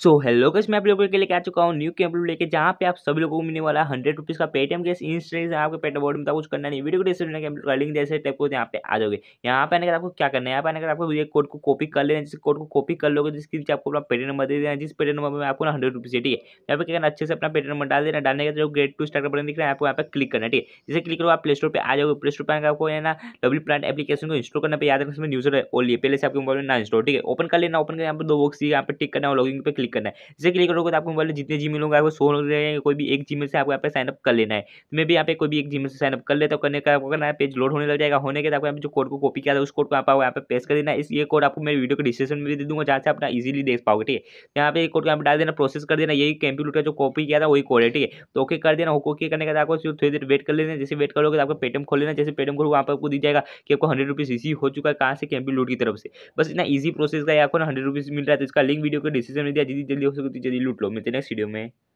so hello guys मैं आप लोगों के लिए आ चुका हूँ न्यू कैंप लेके जहाँ पे आप सभी लोगों को मिलने वाला हंड्रेड रुपीज़ का पेटीएम कैश इंस्टेंट आपके पेटीएम बोर्ड में कुछ करना नहीं वीडियो को डिस्क्रिप्शन कैंप लिंक जैसे टाइप को यहाँ पे आ जाओगे यहाँ पे आने के आपको क्या करना है यहाँ पे आने के आपको ये कोड को कॉपी कर लेना जिस कोड को कॉपी कर लोगे जिसके नीचे आपको अपना पेटी नंबर दे देना जिस पेटी नंबर में आपको ना हंड्रेड रुपीज़ है ठीक है यहाँ पे क्या करना अच्छे से अपना पेटी नंबर डाल देना डालने का जो ग्रेट टू स्टार्ट बटन दिख रहा है आपको यहाँ पर क्लिक करना ठीक है जैसे क्लिक करो आप प्ले स्टोर पर आ जाओगे प्ले स्टोर पर आपको है ना डब्ल्यू प्लांट एप्लीकेशन को इंस्टॉल करना पे याद रखना न्यूज़ और पहले से आपके मोबाइल में ना इंस्टॉल ठीक है ओपन कर लेना ओपन कर यहाँ पर दो बॉक्स यहाँ पर टिक करना लॉगिंग पर क्लिक क्लिक करना है जैसे क्लिक करोगे तो आपको मोबाइल में जितने जी मिल होंगे वो सो रहे कोई भी एक जी से आपको यहाँ पर साइनअप कर लेना है तो मैं भी यहाँ पे कोई भी एक जी से साइनअप कर लेता हूँ तो करने का आपको करना है पेज लोड होने लग जाएगा होने के तो आपको यहाँ पे जो कोड को कॉपी किया था उस कोड को आप यहाँ पर पेश कर देना है इस ये कोड आपको मेरे वीडियो के डिस्क्रिप्शन में भी दे दूँगा जहाँ से आप इजीली देख पाओगे ठीक है तो यहाँ पे एक कोड को यहाँ डाल देना प्रोसेस कर देना यही कंप्यूटर जो कॉपी किया था वही कोड है ठीक है तो ओके कर देना ओके करने के बाद आपको थोड़ी देर वेट कर लेना जैसे वेट करोगे तो आपको पेटम खोल लेना जैसे पेटम खोलो वहाँ पर आपको दी जाएगा कि आपको हंड्रेड रुपीज़ इसी हो चुका है कहाँ से कैंपी लोड की तरफ से बस इतना इजी प्रोसेस का आपको ना हंड्रेड रुपीज़ मिल रहा है तो इसका लिंक वीडियो के डिस्क्रिप्शन में दिया जितनी जल्दी हो सके उतनी तो जल्दी लूट लो मिलते नेक्स्ट वीडियो में